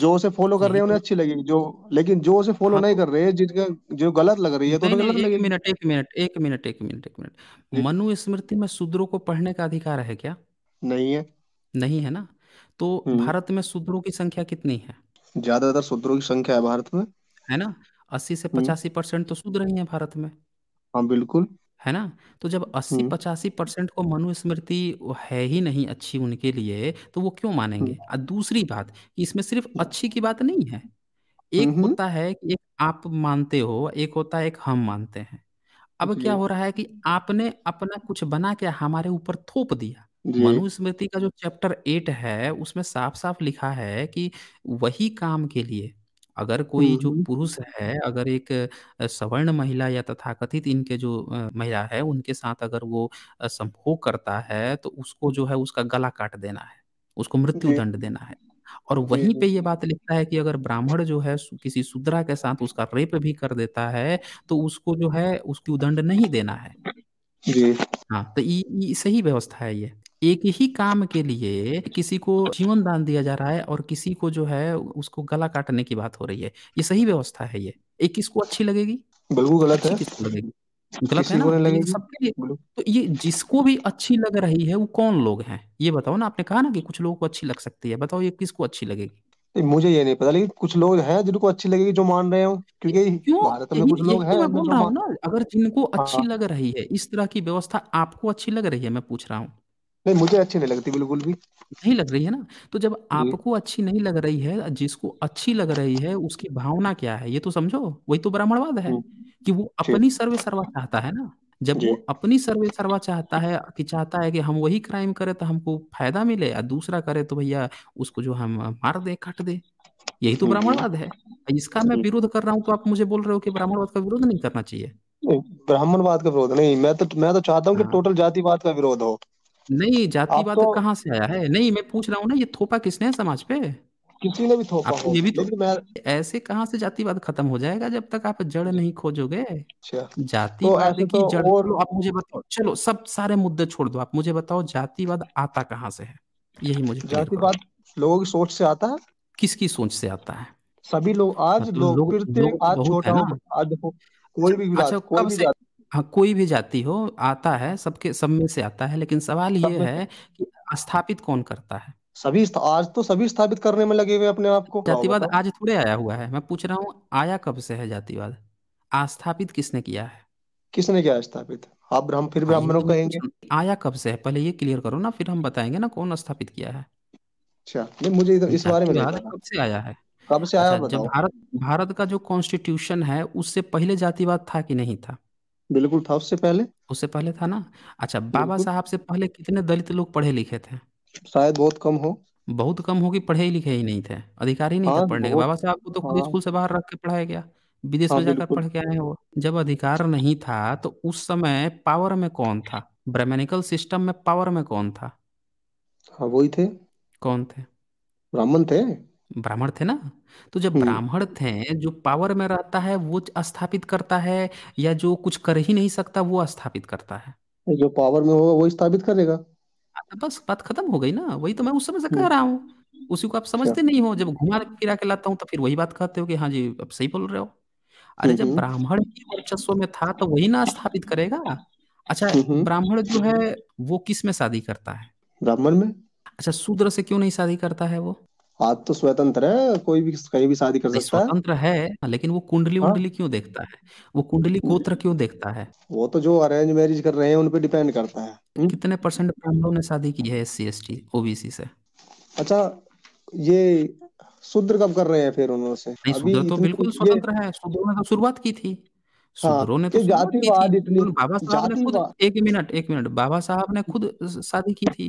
जो उसे फॉलो कर रहे हैं उन्हें तो अच्छी लगेगी जो लेकिन जो उसे फॉलो हाँ, नहीं तो कर रहे हैं जिनके जो गलत लग रही है तो नहीं उन्हें नहीं गलत एक मिनट एक मिनट एक मिनट एक मिनट एक मिनट मनु स्मृति में शूद्रों को पढ़ने का अधिकार है क्या नहीं है नहीं है ना तो हम्म। भारत में शूद्रों की संख्या कितनी है ज्यादातर शूद्रों की संख्या है भारत में है ना अस्सी से हम्म। पचासी परसेंट तो शूद्र ही है भारत में हाँ बिल्कुल है ना? तो जब अस्सी पचासी परसेंट को मनुस्मृति है ही नहीं अच्छी उनके लिए, तो वो क्यों मानेंगे? और दूसरी बात कि इसमें सिर्फ़ अच्छी की बात नहीं है। एक होता है कि एक आप मानते हो, एक होता है एक हम मानते हैं। अब क्या हो रहा है कि आपने अपना कुछ बना के हमारे ऊपर थोप दिया। जी। मनुस्मृति का जो चैप्टर एट है, उसमें साफ-साफ लिखा है कि वही काम के लिए अगर कोई जो पुरुष है, अगर एक सवर्ण महिला या तथाकथित इनके जो महिला है, उनके साथ अगर वो संभोग करता है, तो उसको जो है उसका गला काट देना है, उसको मृत्यु दंड देना है। और वहीं पे ये बात लिखता है कि अगर ब्राह्मण जो है किसी शूद्रा के साथ उसका रेप भी कर देता है, तो उसको जो है उसकी दंड नहीं देना है। जी। हाँ, तो ये सही व्यवस्था है ये। एक ही काम के लिए किसी को जीवन दान दिया जा रहा है और किसी को जो है उसको गला काटने की बात हो रही है ये सही व्यवस्था है ये एक किसको अच्छी लगेगी बिल्कुल गलत है किसको लगेगी गलत है ना तो सबके लिए तो ये जिसको भी अच्छी लग रही है वो कौन लोग हैं ये बताओ ना आपने कहा ना कि कुछ लोगों को अच्छी लग सकती है बताओ ये किसको अच्छी लगेगी मुझे ये नहीं पता लेकिन कुछ लोग हैं जिनको अच्छी लगेगी जो मान रहे हो क्योंकि भारत में कुछ लोग तो हैं बोल रहा हूँ ना अगर जिनको हाँ, अच्छी हाँ। लग रही है इस तरह की व्यवस्था आपको अच्छी लग रही है मैं पूछ रहा हूँ नहीं मुझे अच्छी नहीं लगती बिल्कुल भी नहीं लग रही है ना तो जब जी आपको अच्छी नहीं लग रही है जिसको अच्छी लग रही है उसकी भावना क्या है ये तो समझो वही तो ब्राह्मणवाद है हम्म। कि वो ठीक अपनी सर्वे सर्वा चाहता है ना जब जी वो अपनी सर्वे सर्वा चाहता है कि चाहता है कि हम वही क्राइम करें तो हमको फायदा मिले या दूसरा करे तो भैया उसको जो हम मार दे कट दे यही तो हम्म, हम्म। ब्राह्मणवाद है इसका मैं विरोध कर रहा हूँ तो आप मुझे बोल रहे हो कि ब्राह्मणवाद का विरोध नहीं करना चाहिए नहीं, ब्राह्मणवाद का विरोध नहीं मैं तो मैं तो चाहता हूँ कि टोटल हाँ। जातिवाद का विरोध हो नहीं जातिवाद तो, कहाँ से आया है नहीं मैं पूछ रहा हूँ ना ये थोपा किसने है समाज पे किसी ने भी थोपा ये भी तो मैं ऐसे कहाँ से जातिवाद खत्म हो जाएगा जब तक आप जड़ नहीं खोजोगे अच्छा, जाति तो की तो जड़ और आप मुझे बताओ चलो सब सारे मुद्दे छोड़ दो आप मुझे बताओ जातिवाद आता कहाँ से है यही मुझे जातिवाद लोगों की सोच से आता है किसकी सोच से आता है सभी लोग आज हाँ, तो लोग आज छोटा आज देखो कोई अच्छा, भी अच्छा कोई भी हाँ, कोई भी जाति हो आता है, सबके सब में से आता है, लेकिन सवाल ये है कि स्थापित कौन करता है? सभी आज तो सभी स्थापित करने में लगे हुए अपने आप को। जातिवाद आज थोड़े आया हुआ है, मैं पूछ रहा हूँ आया कब से है जातिवाद? आस्थापित किसने किया है? किसने किया स्थापित? आप ब्राह्म फिर ब्राह्मणों तो कहेंगे। आया कब से है? पहले ये क्लियर करो ना, फिर हम बताएंगे ना कौन स्थापित किया है। अच्छा, नहीं मुझे इधर इस बारे में कब से आया है? कब से आया अच्छा, जब भारत भारत का जो कॉन्स्टिट्यूशन है, उससे पहले जातिवाद था कि नहीं था? बिल्कुल था उससे पहले। उससे पहले था ना? अच्छा, बाबा बिल्कुल। साहब से पहले कितने दलित लोग पढ़े-लिखे थे? शायद बहुत कम हो। बहुत कम हो कि पढ़े-लिखे ही नहीं थे, अधिकार ही नहीं हाँ, था पढ़ने का। बहुत बाबा साहब को तो खुद हाँ। स्कूल से बाहर रख के पढ़ाया गया, विदेश हाँ, में जाकर बिल्कुल। पढ़ के आए हो जब अधिकार नहीं था, तो उस समय पावर में कौन था? ब्राह्मणिकल सिस्टम में पावर में कौन था? हाँ, वही थे। कौन थे? ब्राह्मण थे। ब्राह्मण थे ना? तो जब ब्राह्मण थे जो पावर में रहता है वो स्थापित करता है या जो कुछ कर ही नहीं सकता वो स्थापित करता है? जो पावर में होगा वो स्थापित करेगा। हाँ, तो बस बात खत्म हो गई ना, वही तो मैं उस समय से कह रहा हूँ। उसी को आप अच्छा। समझते नहीं हो जब घुमा-फिरा के लाता हूँ तो फिर वही बात कहते हो कि हाँ जी, आप सही बोल रहे हो। अरे जब ब्राह्मण ही वर्चस्व में था तो वही ना स्थापित करेगा। अच्छा ब्राह्मण जो है वो किस में शादी करता है? ब्राह्मण में। अच्छा शूद्र से क्यों नहीं शादी करता है वो? हाथ तो स्वतंत्र है, कोई भी कहीं भी शादी कर नहीं सकता है। स्वतंत्र है हाँ, लेकिन वो कुंडली हाँ। वुंडली क्यों देखता है? वो कुंडली गोत्र क्यों देखता है? वो तो जो अरेंज मैरिज कर रहे हैं उन पे डिपेंड करता है। हुँ? हम्म? कितने परसेंट ब्राह्मणों ने शादी की है एससी एसटी ओबीसी से अच्छा ये शूद्र कब कर रहे हैं फिर उन्होंने अभी शूद्र तो बिल्कुल स्वतंत्र है शूद्रों ने तो शुरुआत की थी हाँ ने तो जातिवाद इतनी बाबा साहब ने खुद एक मिनट एक मिनट बाबा साहब ने खुद शादी की थी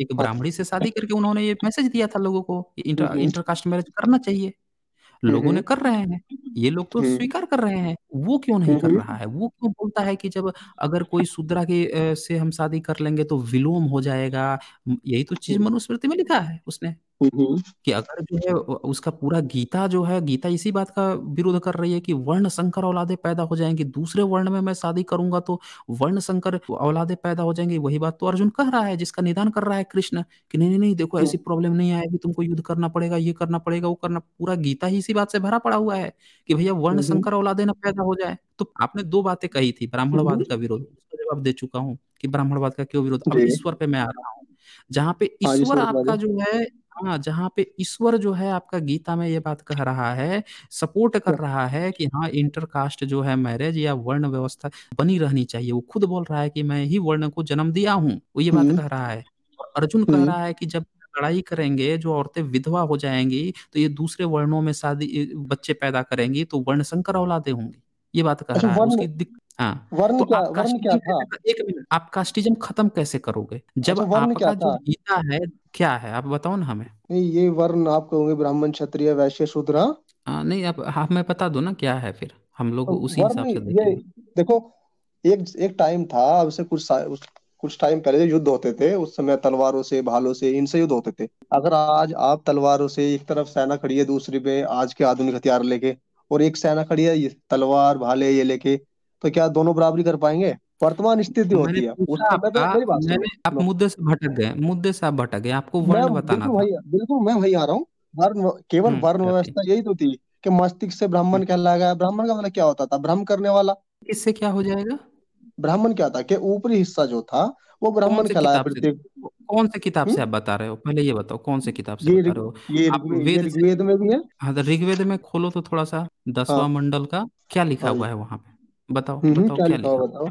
एक हाँ। ब्राह्मणी से शादी करके उन्होंने ये मैसेज दिया था लोगों को inter hmm, hmm. Intercaste marriage करना चाहिए हम्म, लोगों ने कर रहे हैं ये लोग तो स्वीकार कर रहे हैं वो क्यों नहीं कर रहा है वो क्यों बोलता है कि जब अगर कोई शूद्रा के से हम शादी कर लेंगे तो विलोम हो जाएगा यही तो चीज मनुस्मृति में लिखा है उसने हम्म। कि अगर जो है उसका पूरा गीता जो है गीता इसी बात का विरोध कर रही है कि वर्ण संकर औलादे पैदा हो जाएंगी दूसरे वर्ण में मैं शादी करूंगा तो वर्ण संकर औलादे पैदा हो जाएंगी वही बात तो अर्जुन कह रहा है जिसका निदान कर रहा है कृष्ण कि नहीं नहीं नहीं देखो हम्म। ऐसी प्रॉब्लम नहीं आएगी तुमको युद्ध करना पड़ेगा ये करना पड़ेगा वो करना पूरा गीता ही इसी बात से भरा पड़ा हुआ है कि भैया हम्म। वर्ण शंकर संकर औलादे ना पैदा हो जाए तो आपने दो बातें कही थी ब्राह्मणवाद का विरोध उसका जवाब दे चुका हूँ कि ब्राह्मणवाद का क्यों विरोध अब ईश्वर पे मैं आ रहा हूँ जहाँ पे हाँ, ईश्वर आपका जो है हाँ जहाँ पे ईश्वर जो है आपका गीता में ये बात कह रहा है सपोर्ट कर अच्छा। रहा है कि हाँ इंटरकास्ट जो है मैरिज या वर्ण व्यवस्था बनी रहनी चाहिए वो खुद बोल रहा है कि मैं ही वर्ण को जन्म दिया हूँ वो ये बात हम्म। कह रहा है अर्जुन कह हम्म। रहा है कि जब लड़ाई करेंगे जो औरतें विधवा हो जाएंगी तो ये दूसरे वर्णों में शादी बच्चे पैदा करेंगी तो वर्ण संकर औलादे होंगी ये बात कह अच्छा, रहा है उसकी हाँ वर्ण तो क्या आप वर्ण क्या था एक मिनट आप कास्टिज्म खत्म कैसे करोगे अच्छा, जब क्या आपका जो गीता है क्या है आप बताओ ना हमें नहीं ये वर्ण आप कहोगे ब्राह्मण क्षत्रिय वैश्य शूद्र हाँ? हाँ, नहीं आप हाँ, हमें बता दो ना क्या है फिर हम लोग तो उसी हिसाब से देखेंगे देखो एक एक टाइम था अब से कुछ कुछ टाइम पहले जो युद्ध होते थे उस समय तलवारों से भालों से इनसे युद्ध होते थे अगर आज आप तलवारों से एक तरफ सेना खड़ी है दूसरी पे आज के आधुनिक हथियार लेके और एक सेना खड़ी है तलवार भाले ये लेके तो क्या दोनों बराबरी कर पाएंगे वर्तमान स्थिति होती है उस समय तो मेरी बात मैंने आप मुद्दे से भटक गए मुद्दे से आप भटक गए आपको वर्ण बताना बिल्कुल बिल्कुल मैं वही आ रहा हूँ वर्ण केवल हम्म, वर्ण व्यवस्था यही तो थी कि मस्तिष्क से ब्राह्मण हम्म। कहला गया ब्राह्मण का मतलब क्या होता था भ्रम करने वाला इससे क्या हो जाएगा ब्राह्मण क्या था कि ऊपरी हिस्सा जो था वो ब्राह्मण कहलाया प्रत्येक कौन से किताब से हम्म? आप बता रहे हो पहले ये बताओ कौन से किताब से बता रहे हो आप वेद ऋग्वेद में भी है हाँ तो ऋग्वेद में खोलो तो थोड़ा सा दसवां हाँ। मंडल का क्या लिखा हाँ। हुआ है वहाँ पे बताओ हम्म, बताओ क्या क्या लिखा लिखा बताओ बताओ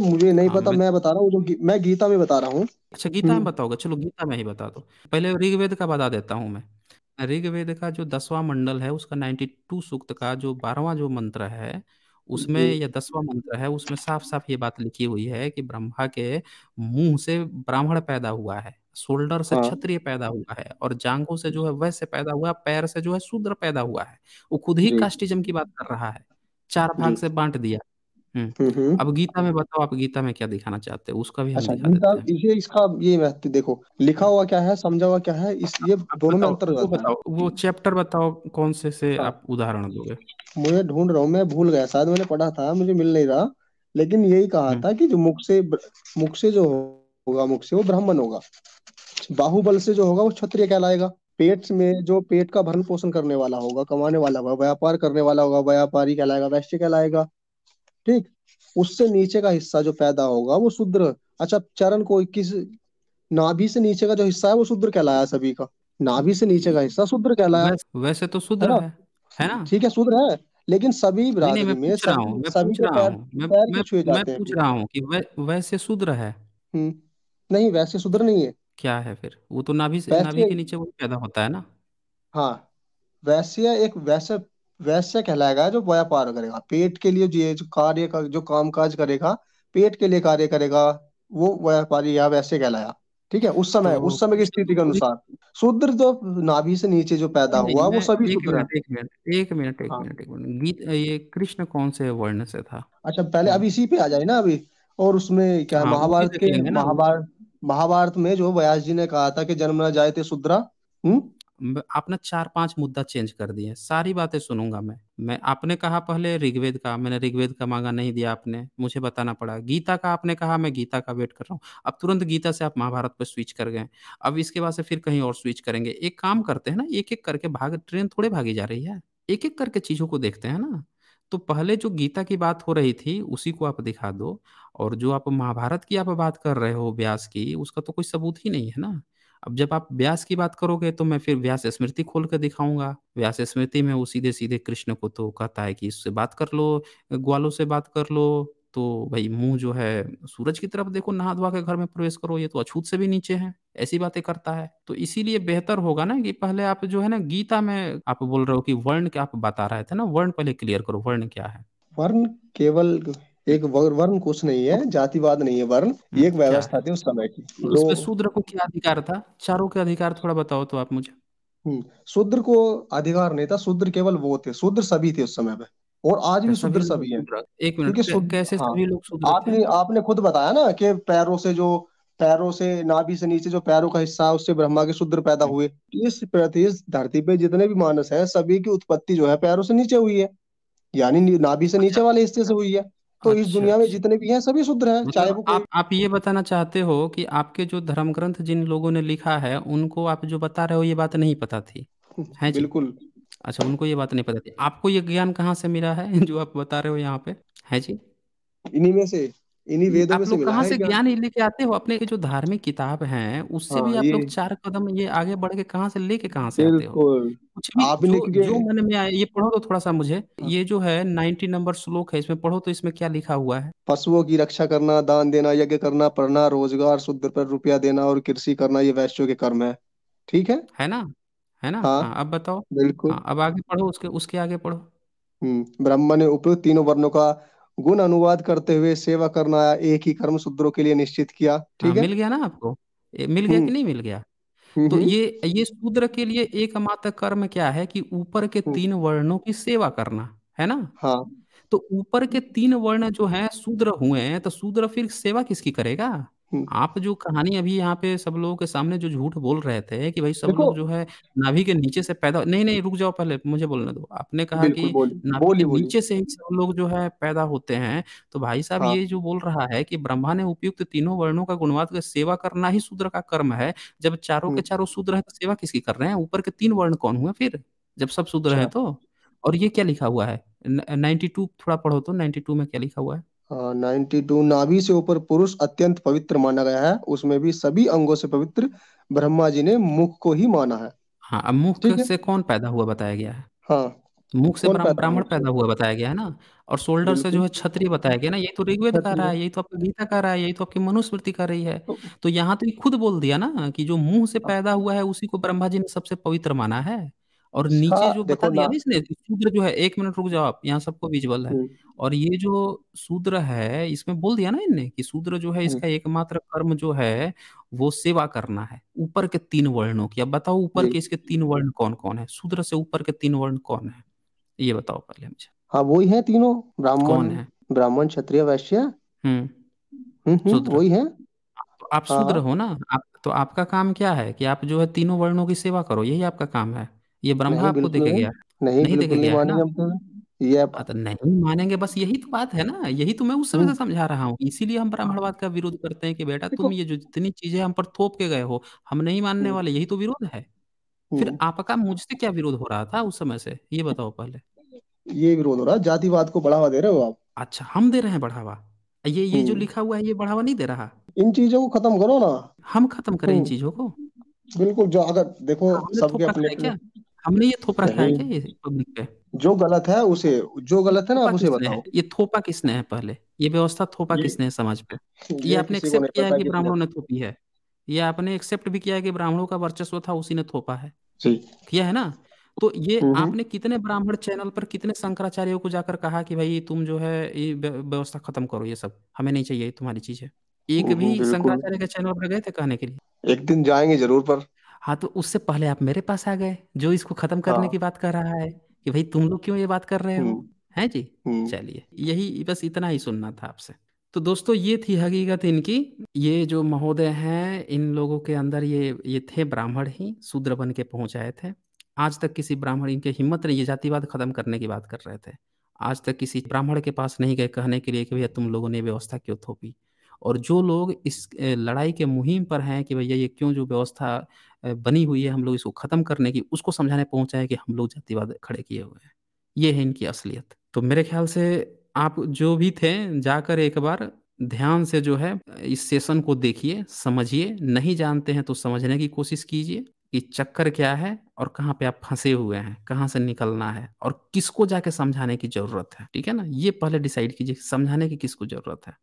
नहीं, मुझे नहीं हाँ पता मैं बता रहा हूँ जो गी, मैं गीता में बता रहा हूँ अच्छा गीता में हम्म। बताओगे चलो गीता में ही बता दो पहले ऋग्वेद का बता देता हूँ मैं ऋग्वेद का जो दसवां मंडल है उसका नाइन्टी टू सूक्त का जो बारहवा जो मंत्र है उसमें या दसवां मंत्र है उसमें साफ साफ ये बात लिखी हुई है कि ब्रह्मा के मुंह से ब्राह्मण पैदा हुआ है शोल्डर से हाँ क्षत्रिय पैदा हुआ है और जांघों से जो है वैश्य पैदा हुआ पैर से जो है शूद्र पैदा हुआ है वो खुद ही जी कास्टिज्म की बात कर रहा है चार भाग से बांट दिया। हुँ, हम्म। हम्म, हम्म। अब गीता में बताओ आप गीता में क्या दिखाना चाहते हैं उसका भी हम अच्छा दिखा गीता हैं। ये इसका ये महत्व देखो, लिखा हुआ क्या है, समझा हुआ क्या है, इस ये आप दोनों में अंतर हो वो बताओ, वो चैप्टर बताओ कौन से से हाँ। आप उदाहरण दोगे? मुझे ढूंढ रहा हूँ, मैं भूल गया शायद मैंने पढ़ा था, मुझे मिल नहीं रहा। लेकिन यही कहा था कि जो मुख से मुख से जो होगा मुख से वो ब्राह्मण होगा। बाहुबल से जो होगा वो क्षत्रिय कहलाएगा। पेट में जो पेट का भरण पोषण करने वाला होगा कमाने वाला होगा व्यापार करने वाला होगा व्यापारी कहलाएगा वैश्य कहलाएगा ठीक उससे नीचे का हिस्सा जो पैदा होगा वो शुद्र अच्छा चरण को इक्कीस नाभि से नीचे का जो हिस्सा है वो शुद्र कहलाया सभी का नाभि से नीचे का हिस्सा शुद्र कहलाया वैसे तो शुद्र है है ना ठीक है शुद्र है लेकिन सभी बिरादरी में पूछ रहा हूं, सभी के पूछ रहा हूँ कि वैसे शुद्र है हम्म, नहीं वैसे शुद्र नहीं है क्या है फिर वो तो नाभि से नाभि के नीचे वो पैदा होता है ना हाँ वैश्य एक वैश्य वैश्य कहलाएगा जो व्यापार करेगा पेट के लिए जो कार्य का, जो काम काज करेगा पेट के लिए कार्य करेगा वो व्यापारी या वैश्य कहलाया ठीक है उस समय तो उस समय की स्थिति के तो अनुसार शूद्र जो तो नाभि से नीचे जो पैदा हुआ वो सभी एक शूद्र है मिनट एक मिनट एक मिनट एक हाँ मिनट एक मिनट गीत ये कृष्ण कौन से वर्ण से था अच्छा पहले हाँ। अब इसी पे आ जाए ना अभी और उसमें क्या है हाँ उसी महाभारत के लेंगे ना उस महाभारत महाभारत में जो व्यास जी ने कहा था कि जन्म न जाए थे शुद्रा हम्म? आपने चार पांच मुद्दा चेंज कर दिए सारी बातें सुनूंगा मैं मैं आपने कहा पहले ऋग्वेद का मैंने ऋग्वेद का मांगा नहीं दिया आपने मुझे बताना पड़ा गीता का आपने कहा मैं गीता का वेट कर रहा हूँ अब तुरंत गीता से आप महाभारत पर स्विच कर गए अब इसके बाद से फिर कहीं और स्विच करेंगे एक काम करते हैं ना एक एक करके भाग ट्रेन थोड़े भागी जा रही है एक एक करके चीजों को देखते हैं ना तो पहले जो गीता की बात हो रही थी उसी को आप दिखा दो और जो आप महाभारत की आप बात कर रहे हो व्यास की उसका तो कोई सबूत ही नहीं है ना अब जब आप व्यास की बात करोगे तो मैं फिर व्यास स्मृति खोल कर दिखाऊंगा व्यास स्मृति में वो सीधे सीधे कृष्ण को तो कहता है कि इससे बात कर लो ग्वालों से बात कर लो तो भाई मुंह जो है सूरज की तरफ देखो नहा धोवा के घर में प्रवेश करो ये तो अछूत से भी नीचे है ऐसी बातें करता है तो इसीलिए बेहतर होगा ना कि पहले आप जो है ना गीता में आप बोल रहे हो कि वर्ण क्या आप बता रहे थे ना वर्ण पहले क्लियर करो वर्ण क्या है वर्ण केवल एक वर्ण कुछ नहीं है जातिवाद नहीं है वर्ण एक व्यवस्था थी उस समय की तो उसमें तो शूद्र को क्या अधिकार था चारों के अधिकार थोड़ा बताओ तो आप मुझे हम्म, शूद्र को अधिकार नहीं था शूद्र केवल वो थे शूद्र सभी थे उस समय पर और आज भी सुधर सभी है एक मिनट कैसे हाँ, सभी लोग सुधर आपने आपने खुद बताया ना कि पैरों से जो पैरों से नाभि से नीचे जो पैरों का हिस्सा है उससे ब्रह्मा के शूद्र पैदा हुए इस इस धरती पे जितने भी मानस हैं सभी की उत्पत्ति जो है पैरों से नीचे हुई है यानी नाभि से नीचे अच्छा। वाले हिस्से से हुई है तो इस अच्छा, दुनिया में अच्छा। जितने भी हैं सभी शुद्र हैं मतलब चाहे वो आप आप ये बताना चाहते हो कि आपके जो धर्म ग्रंथ जिन लोगों ने लिखा है उनको आप जो बता रहे हो ये बात नहीं पता थी है बिल्कुल अच्छा, उनको ये बात नहीं पता थी। आपको ये ज्ञान कहाँ से मिला है जो आप बता रहे हो यहाँ पे? है जी। इन्हीं में से, इन्हीं वेदों आप में से लोग मिला कहाँ है से ज्ञान ज्ञान। लेके आते हो? अपने जो धार्मिक किताब हैं, उससे हाँ, भी आप लोग चार कदम ये आगे बढ़ के कहाँ से लेके कहाँ से आते हो? बिल्कुल। कुछ भी आप जो जो मन में आए ये पढ़ो तो थोड़ा-सा मुझे। हाँ। ये जो है नाइनटी नंबर श्लोक है, इसमें पढ़ो तो इसमें क्या लिखा हुआ है? पशुओं की रक्षा करना, दान देना, यज्ञ करना, पढ़ना, रोजगार, शुद्ध पर रुपया देना और कृषि करना, ये वैश्यों के कर्म है ठीक है? है ना? है ना हाँ, हाँ अब बताओ बिल्कुल हाँ अब आगे पढ़ो उसके उसके आगे पढ़ो हम्म ब्रह्मा ने उपयुक्त तीनों वर्णों का गुण अनुवाद करते हुए सेवा करना एक ही कर्म शूद्रों के लिए निश्चित किया हाँ ठीक है मिल गया ना आपको मिल गया हम्म। कि नहीं मिल गया हम्म, तो हम्म। ये ये शूद्र के लिए एकमात्र कर्म क्या है कि ऊपर के तीन वर्णों की सेवा करना है ना हाँ तो ऊपर के तीन वर्ण जो हैं शूद्र हुए हैं तो शूद्र फिर सेवा किसकी करेगा आप जो कहानी अभी यहाँ पे सब लोगों के सामने जो झूठ बोल रहे थे कि भाई सब लोग जो है नाभि के नीचे से पैदा नहीं, नहीं रुक जाओ पहले मुझे बोलने दो। आपने कहा कि नाभि के नीचे से ही सब लोग जो है पैदा होते हैं। तो भाई साहब हाँ। ये जो बोल रहा है कि ब्रह्मा ने उपयुक्त तीनों वर्णों का गुणवाद का सेवा करना ही शूद्र का कर्म है। जब चारों के चारों शूद्र है तो सेवा किसकी कर रहे हैं? ऊपर के तीन वर्ण कौन हुए फिर? जब सब शूद्र है अच्छा। तो? और ये क्या लिखा हुआ है? नाइन्टी टू थोड़ा पढ़ो तो टू में क्या लिखा हुआ है? नाइन्टी टू नाभि से ऊपर पुरुष अत्यंत पवित्र माना गया है उसमें भी सभी अंगों से पवित्र ब्रह्मा जी ने मुख को ही माना है हाँ अब मुख से कौन पैदा हुआ बताया गया है हाँ मुख से ब्राह्मण पैदा हुआ बताया गया है ना और शोल्डर से जो है छत्री बताया गया ना यही तो ऋग्वेद कह रहा है यही तो आपका गीता कह रहा है यही तो आपकी मनुस्मृति कर रही है तो यहाँ तो ये खुद बोल दिया ना कि जो मुंह से हाँ। पैदा हुआ है उसी को ब्रह्मा जी ने सबसे पवित्र माना है और अच्छा, नीचे जो बता दिया ना इसने सूत्र जो है एक मिनट रुक जाओ आप यहाँ सबको विजुअल है हम्म। और ये जो शूद्र है इसमें बोल दिया ना इनने कि शूद्र जो है हम्म। इसका एकमात्र कर्म जो है वो सेवा करना है ऊपर के तीन वर्णों की अब बताओ ऊपर के इसके तीन वर्ण कौन कौन है शूद्र से ऊपर के तीन वर्ण कौन है ये बताओ पहले मुझे हाँ वही है तीनों ब्राह्मण कौन है ब्राह्मण क्षत्रिय वैश्य हम्म हम्म, हम्म वही है आप हाँ शूद्र हो ना आप तो आपका काम क्या है कि आप जो है तीनों वर्णों की सेवा करो यही आपका काम है ये ब्रह्म नहीं आपको बिल्कुल देखे नहीं गया नहीं नहीं देखे बिल्कुल नहीं गया है ना मानेंगे हम तो ये आप हाँ, नहीं मानेंगे बस यही तो बात है ना यही तो मैं उस समय हम्म। से समझा रहा हूँ इसीलिए हम ब्राह्मणवाद का विरोध करते हैं कि बेटा तुम ये जो जितनी चीजें हम पर थोप के गए हो हम नहीं मानने हम्म। वाले यही तो विरोध है फिर हम्म। आपका मुझसे क्या विरोध हो रहा था उस समय से ये बताओ पहले ये विरोध हो रहा है जातिवाद को बढ़ावा दे रहे हो आप अच्छा हम दे रहे हैं बढ़ावा ये ये जो लिखा हुआ है ये बढ़ावा नहीं दे रहा इन चीजों को खत्म करो ना हम खत्म करें इन चीजों को बिल्कुल जो अगर देखो सबके अपने था क्या हमने ये थोपा रखा है क्या पब्लिक पे जो गलत है उसे जो गलत है ना आप उसे बताओ ये थोपा किसने है पहले ये व्यवस्था थोपा किसने है समाज पे ये आपने एक्सेप्ट किया है कि ब्राह्मणों ने थोपी है ये आपने एक्सेप्ट भी किया है कि ब्राह्मणों का वर्चस्व था उसी ने थोपा है किया है ना तो ये हम्म, हम्म। आपने कितने ब्राह्मण चैनल पर कितने शंकराचार्यों को जाकर कहा कि भाई तुम जो है ये व्यवस्था खत्म करो ये सब हमें नहीं चाहिए तुम्हारी चीज है एक हम्म, भी शंकराचार्य के चैनल पर गए थे कहने के लिए एक दिन जाएंगे जरूर पर हाँ तो उससे पहले आप मेरे पास आ गए जो इसको खत्म हाँ। करने की बात कर रहा है कि भाई तुम लोग क्यों ये बात कर रहे हो हम्म। हैं जी हम्म। चलिए यही बस इतना ही सुनना था आपसे तो दोस्तों ये थी हकीकत इनकी ये जो महोदय हैं इन लोगों के अंदर ये ये थे ब्राह्मण ही शूद्र बन के पहुंच आए थे आज तक किसी ब्राह्मण इनके हिम्मत नहीं ये जातिवाद खत्म करने की बात कर रहे थे आज तक किसी ब्राह्मण के पास नहीं गए कहने के लिए कि भैया तुम लोगों ने व्यवस्था क्यों थोपी और जो लोग इस लड़ाई के मुहिम पर हैं कि भैया ये क्यों जो व्यवस्था बनी हुई है हम लोग इसको ख़त्म करने की उसको समझाने पहुंचा है कि हम लोग जातिवाद खड़े किए हुए हैं ये है इनकी असलियत तो मेरे ख्याल से आप जो भी थे जाकर एक बार ध्यान से जो है इस सेशन को देखिए समझिए नहीं जानते हैं तो समझने की कोशिश कीजिए कि चक्कर क्या है और कहाँ पे आप फंसे हुए हैं कहाँ से निकलना है और किसको जाके समझाने की जरूरत है ठीक है ना ये पहले डिसाइड कीजिए समझाने की किसको जरूरत है